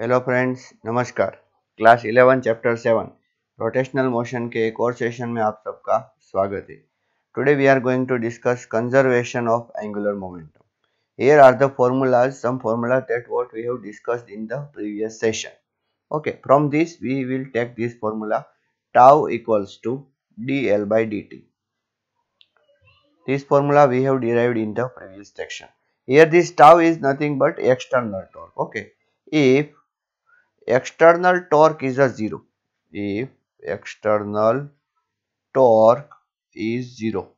Hello friends नमस्कार class 11 chapter 7 rotational motion के एक और सेशन में आप सबका स्वागत है today we are going to discuss conservation of angular momentum here are the formulas some formula that what we have discussed in the previous session okay from this we will take this formula tau equals to d l by d t this formula we have derived in the previous section here this tau is nothing but external torque okay If external torque is a zero if external torque is zero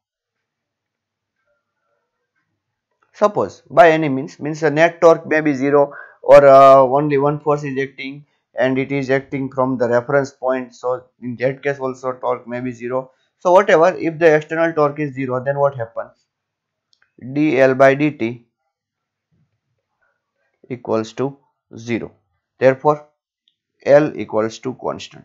suppose by any means means the net torque may be zero or uh, only one force is acting and it is acting from the reference point so in that case also torque may be zero so whatever if the external torque is zero then what happens dl by dt equals to zero therefore L equals to constant.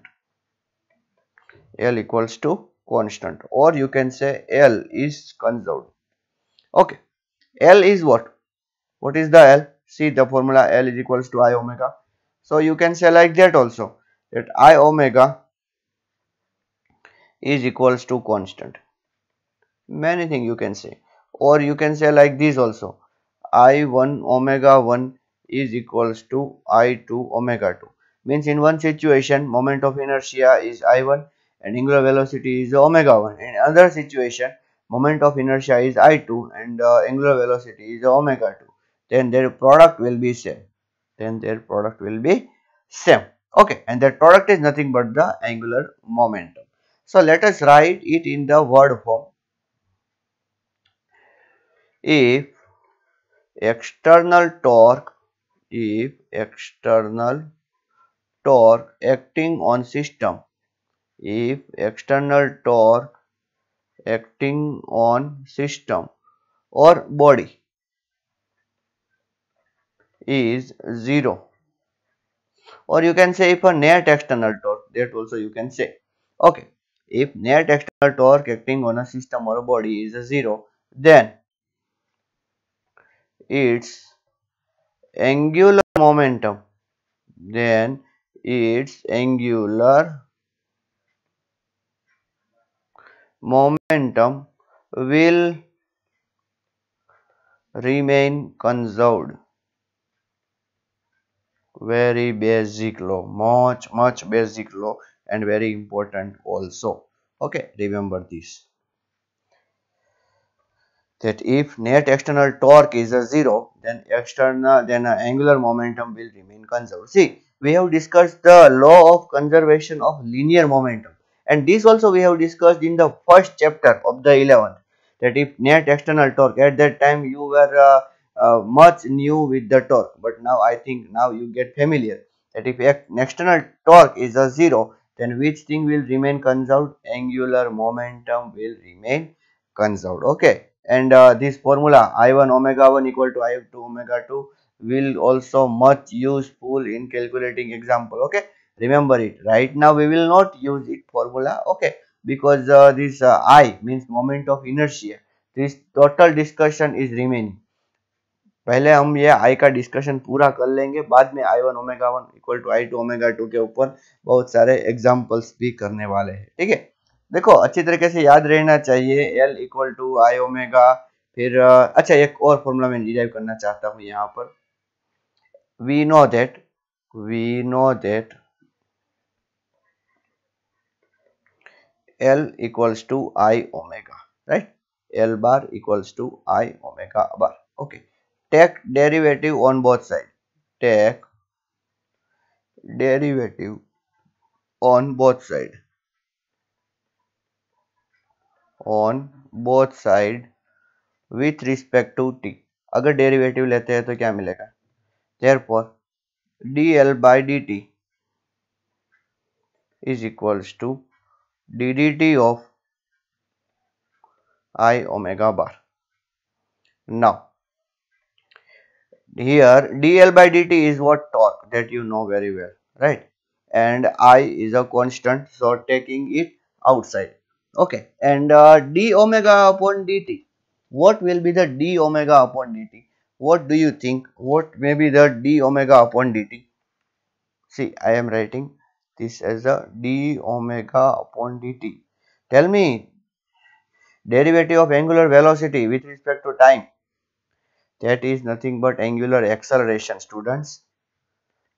L equals to constant or you can say L is conserved. Okay. L is what? What is the L? See the formula L is equals to I omega. So you can say like that also that I omega is equals to constant. Many thing you can say or you can say like this also I 1 omega 1 is equals to I 2 omega 2 means in one situation moment of inertia is i1 and angular velocity is omega 1 in other situation moment of inertia is i2 and uh, angular velocity is omega 2 then their product will be same then their product will be same okay and that product is nothing but the angular momentum so let us write it in the word form if external torque if external torque acting on system if external torque acting on system or body is 0 or you can say if a net external torque that also you can say okay if net external torque acting on a system or a body is a 0 then its angular momentum then its angular momentum will remain conserved very basic law much much basic law and very important also okay remember this that if net external torque is a zero then external then angular momentum will remain conserved see we have discussed the law of conservation of linear momentum and this also we have discussed in the first chapter of the 11th that if net external torque at that time you were uh, uh, much new with the torque but now I think now you get familiar that if external torque is a zero then which thing will remain conserved angular momentum will remain conserved okay and uh, this formula i1 omega 1 equal to i2 omega 2 will also much useful in calculating example okay remember it right now we will not use it formula okay because uh, this uh, i means moment of inertia this total discussion is remaining पहले हम ये i का discussion पूरा कर लेंगे बाद में i1 one omega one equal to I two omega two के ऊपर बहुत सारे एग्जाम्पल्स भी करने वाले हैं ठीक है देखो अच्छी तरीके से याद रहना चाहिए l equal to I omega फिर अच्छा एक और फॉर्मूला मैं डिराइव करना चाहता हूँ यहाँ पर we know that we know that L equals to I omega right L bar equals to I omega bar okay take derivative on both side take derivative on both side on both side with respect to t अगर derivative लेते हैं तो क्या मिलेगा Therefore, dl by dt is equals to ddt of i omega bar. Now, here dl by dt is what torque that you know very well, right? And i is a constant, so taking it outside. Okay, and uh, d omega upon dt. What will be the d omega upon dt? what do you think what may be the d omega upon dt see i am writing this as a d omega upon dt tell me derivative of angular velocity with respect to time that is nothing but angular acceleration students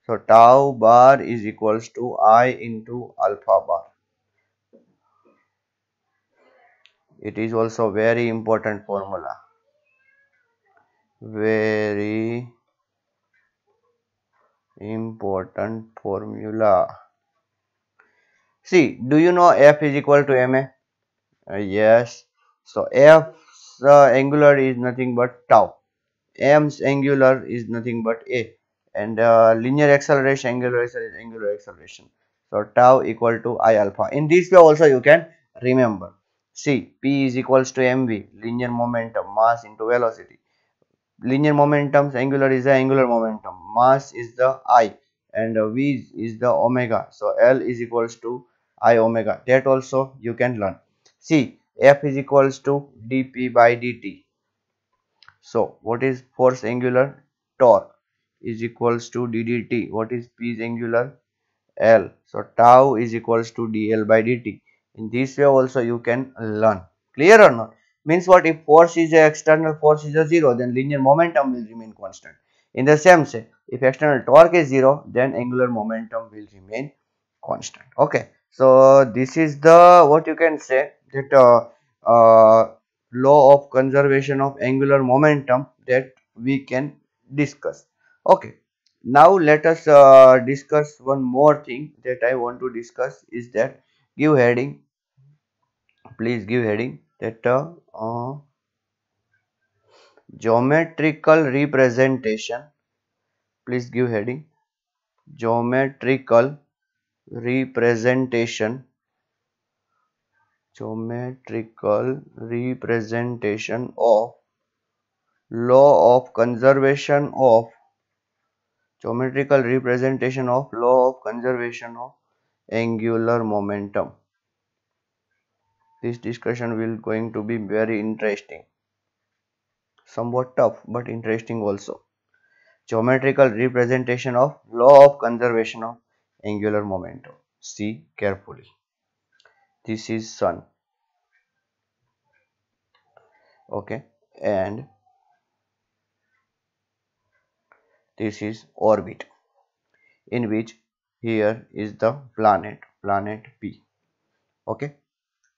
so tau bar is equals to i into alpha bar it is also very important formula very important formula. See, do you know F is equal to MA? Uh, yes. So, F's uh, angular is nothing but tau. M's angular is nothing but A. And uh, linear acceleration, angular is angular acceleration. So, tau equal to I alpha. In this way also you can remember. See, P is equals to MV, linear momentum, mass into velocity linear momentum angular is the angular momentum mass is the i and v is the omega so l is equals to i omega that also you can learn see f is equals to dp by dt so what is force angular torque is equals to ddt what is p is angular l so tau is equals to dl by dt in this way also you can learn clear or not means what if force is external force is a zero then linear momentum will remain constant in the same way if external torque is zero then angular momentum will remain constant okay so this is the what you can say that uh, uh, law of conservation of angular momentum that we can discuss okay now let us uh, discuss one more thing that i want to discuss is that give heading please give heading theta uh, geometrical representation please give heading geometrical representation geometrical representation of law of conservation of geometrical representation of law of conservation of angular momentum this discussion will going to be very interesting somewhat tough but interesting also geometrical representation of law of conservation of angular momentum see carefully this is sun okay and this is orbit in which here is the planet planet p okay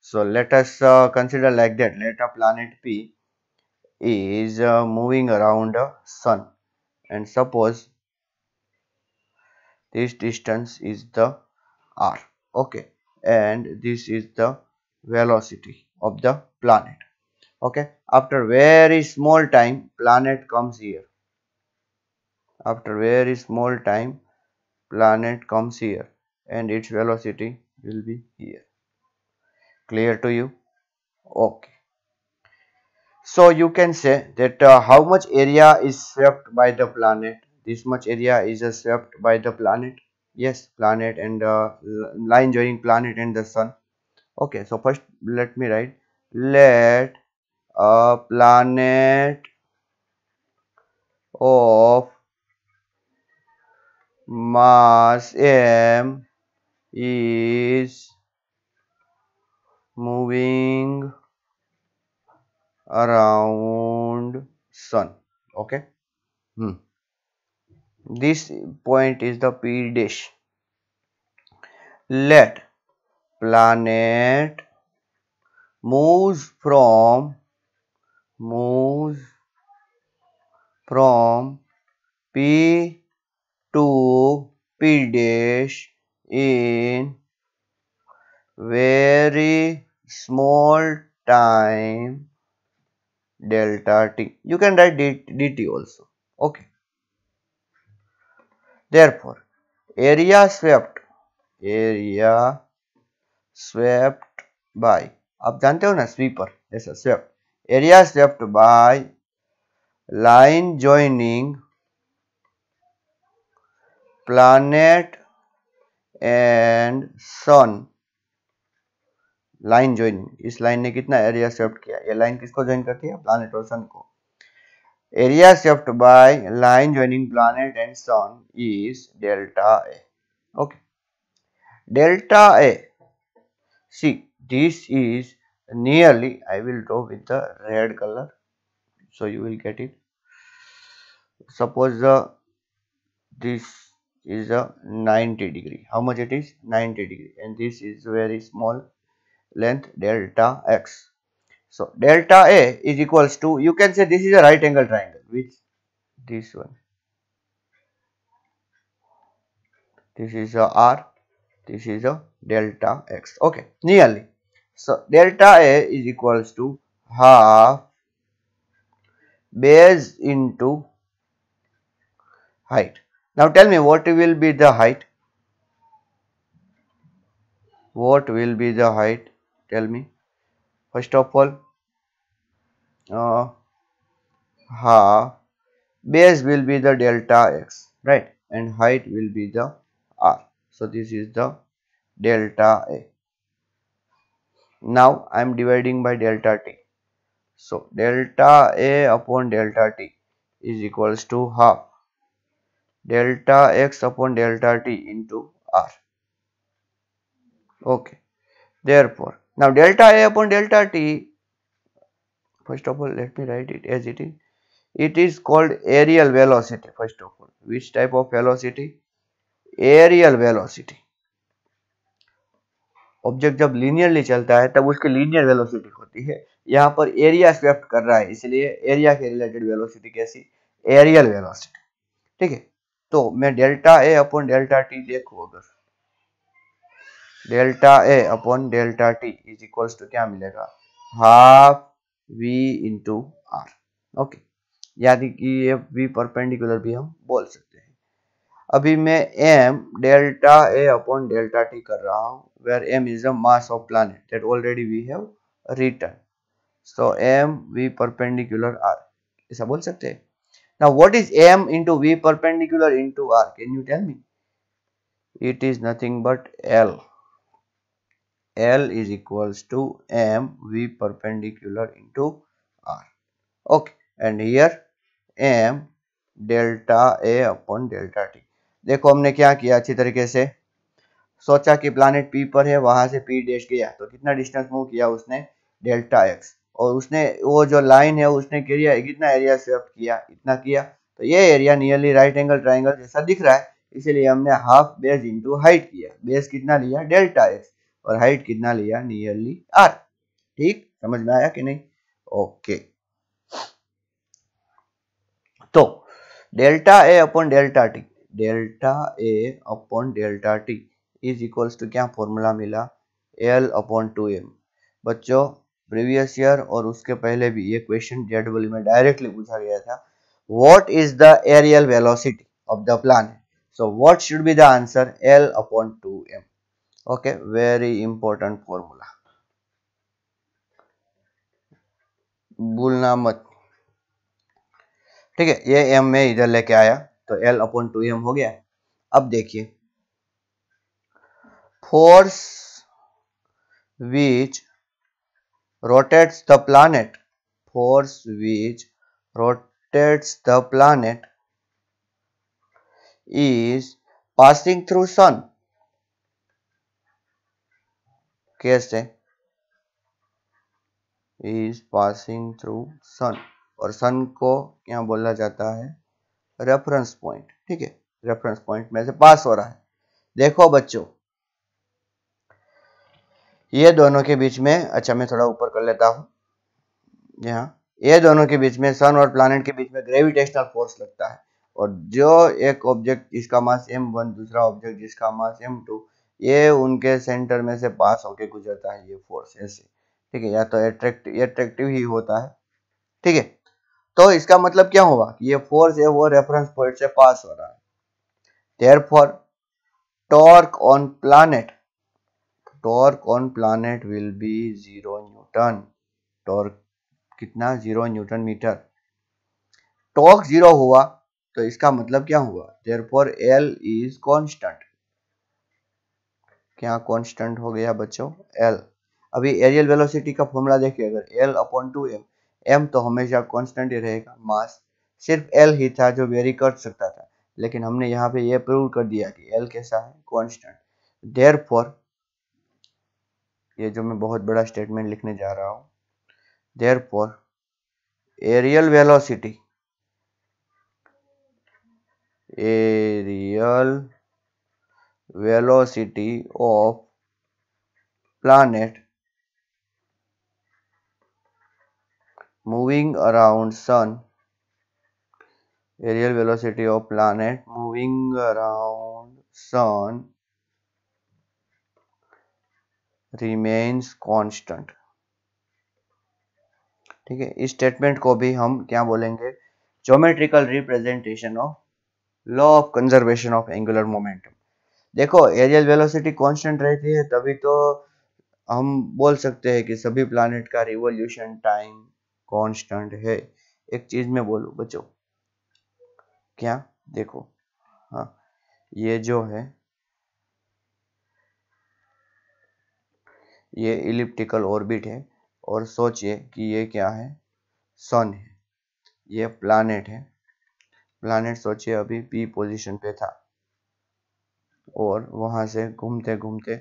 so let us uh, consider like that let a planet P is uh, moving around the sun and suppose this distance is the r okay and this is the velocity of the planet okay after very small time planet comes here after very small time planet comes here and its velocity will be here clear to you okay so you can say that uh, how much area is swept by the planet this much area is uh, swept by the planet yes planet and uh, line joining planet and the sun okay so first let me write let a planet of mass m is moving around sun okay hmm. this point is the p dash let planet moves from moves from p to p dash in very small time delta t. You can write dt also. Okay. Therefore, area swept area swept by आप जानते हो ना sweeper जैसा swept area swept by line joining planet and sun line joining इस line ने कितना area shift किया ये लाइन किसको ज्वाइन करती है प्लानट और सन को area shift by line joining planet and sun is delta A okay delta A see this is nearly i will draw with the red color so you will get it suppose the this is a 90 degree how much it is 90 degree and this is very small length delta x. So delta A is equals to you can say this is a right angle triangle with this one this is a r this is a delta x okay nearly so delta A is equals to half base into height now tell me what will be the height what will be the height tell me first of all uh, ha base will be the delta x right and height will be the r so this is the delta a now i am dividing by delta t so delta a upon delta t is equals to half delta x upon delta t into r okay therefore Now delta A upon delta T, first of all let me write it as it is, it is called aerial velocity first of all. Which type of velocity? Aerial velocity. Object जब linearly चलता है तब उसकी linear velocity होती है यहाँ पर area swept कर रहा है इसलिए एरिया के रिलेटेड वेलोसिटी कैसी एरियल वेलोसिटी ठीक है तो मैं delta A upon delta t देखूँ अगर delta A upon delta t is equals to क्या मिलेगा half v into r okay यानी कि ये वी परपेंडिकुलर भी हम बोल सकते हैं अभी मैं M delta A upon delta t कर रहा हूँ where M is a mass of planet that already we have written so M v perpendicular r ऐसा बोल सकते हैं now what is m into v perpendicular into r can you tell me it is nothing but l L is equals to M v perpendicular into r okay and here M delta A upon delta t देखो हमने क्या किया अच्छी तरीके से सोचा कि planet P पर है वहां से पी डैश गया तो कितना डिस्टेंस मूव किया उसने डेल्टा एक्स और उसने वो जो लाइन है उसने किया कितना एरिया स्वेप किया इतना किया तो ये area nearly right angle triangle जैसा दिख रहा है इसीलिए हमने हाफ बेस इंटू हाइट किया बेस कितना लिया डेल्टा एक्स और हाइट कितना लिया नियरली आर ठीक समझ में आया कि नहीं ओके तो delta A upon delta t delta A upon delta t is equals to क्या फॉर्मूला मिला एल अपॉन टू एम बच्चों प्रीवियस ईयर और उसके पहले भी ये क्वेश्चन जेडब्ल्यू में डायरेक्टली पूछा गया था what is the areal velocity of the plan so what should be the answer L upon two M okay very important formula भूलना मत ठीक है ये एम में इधर लेके आया तो एल अपॉन टू एम हो गया अब देखिए force which rotates the planet force which rotates the planet is passing through sun cast है इज पासिंग थ्रू सन और सन को क्या बोला जाता है रेफरेंस पॉइंट ठीक है रेफरेंस पॉइंट में से पास हो रहा है देखो बच्चों ये दोनों के बीच में अच्छा मैं थोड़ा ऊपर कर लेता हूं यहाँ ये दोनों के बीच में सन और प्लानिट के बीच में ग्रेविटेशनल फोर्स लगता है और जो एक ऑब्जेक्ट जिसका मास m1 दूसरा ऑब्जेक्ट जिसका मास m2 ये उनके सेंटर में से पास होके गुजरता है ये फोर्स ऐसे ठीक है या तो एट्रेक्टिव एट्रेक्टिव ही होता है ठीक है तो इसका मतलब क्या होगा ये फोर्स है वो रेफरेंस पॉइंट से पास हो रहा है for torque on planet torque on planet will be zero newton torque कितना zero newton metre torque zero हुआ तो इसका मतलब क्या हुआ फॉर एल इज कॉन्स्टेंट क्या हाँ, कांस्टेंट हो गया बच्चों एल अभी एरियल वेलोसिटी का फॉर्मूला देखिए अगर L upon two M M तो हमेशा कांस्टेंट ही रहेगा मास सिर्फ एल ही था जो वेरी कर सकता था लेकिन हमने यहाँ पे ये प्रूव कर दिया कि एल कैसा है कॉन्स्टेंट देर ये जो मैं बहुत बड़ा स्टेटमेंट लिखने जा रहा हूँ there areal velocity areal velocity of planet moving around sun aerial velocity of planet moving around sun remains constant ठीक है इस स्टेटमेंट को भी हम क्या बोलेंगे geometrical representation of law of conservation of angular momentum देखो एरियल वेलोसिटी कांस्टेंट रहती है तभी तो हम बोल सकते हैं कि सभी प्लानिट का रिवोल्यूशन टाइम कांस्टेंट है एक चीज में बोलू बच्चों क्या देखो हाँ ये जो है ये इलिप्टिकल ऑर्बिट है और सोचिए कि ये क्या है सन है ये प्लानेट है प्लानेट सोचिए अभी पी पोजीशन पे था और वहां से घूमते घूमते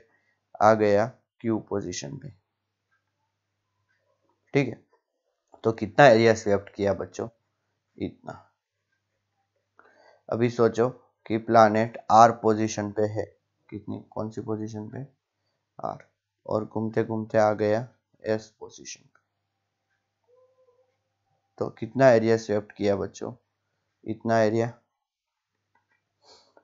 आ गया क्यू पोजीशन पे ठीक है तो कितना एरिया स्वेप्ट किया बच्चों इतना अभी सोचो कि प्लानेट आर पोजीशन पे है कितनी कौन सी पोजीशन पे आर और घूमते घूमते आ गया एस पोजीशन पे तो कितना एरिया स्वेप्ट किया बच्चों इतना एरिया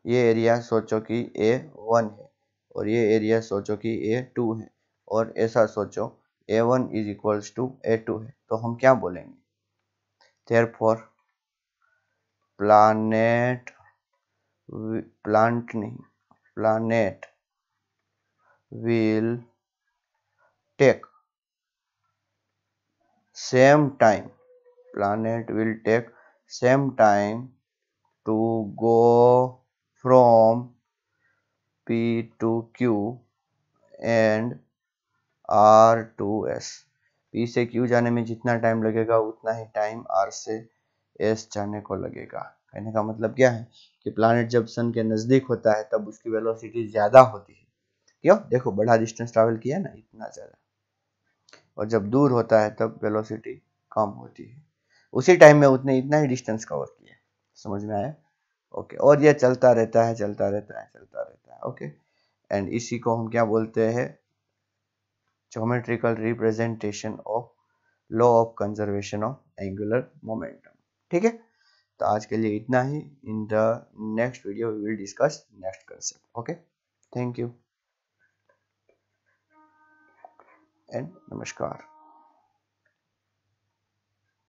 ये एरिया सोचो कि ए वन है और ये एरिया सोचो कि ए टू है और ऐसा सोचो A one is equals to A two है तो हम क्या बोलेंगे देयर फॉर प्लानेट प्लांट नहीं planet will take same time planet will take same time to go from P to Q and R to S P से Q जाने में जितना टाइम लगेगा उतना ही टाइम R से S जाने को लगेगा कहने का मतलब क्या है कि प्लानट जब सन के नज़दीक होता है तब उसकी वेलोसिटी ज़्यादा होती है क्यों देखो बड़ा डिस्टेंस ट्रेवल किया ना इतना ज़्यादा और जब दूर होता है तब वेलोसिटी कम होती है उसी टाइम में उतने इतना ही डिस्टेंस कवर किया समझ में आया ओके और ये चलता रहता है चलता रहता है चलता रहता है ओके एंड इसी को हम क्या बोलते हैं geometrical representation of law of conservation of angular momentum ठीक है तो आज के लिए इतना ही in the next video we will discuss next concept okay thank you and नमस्कार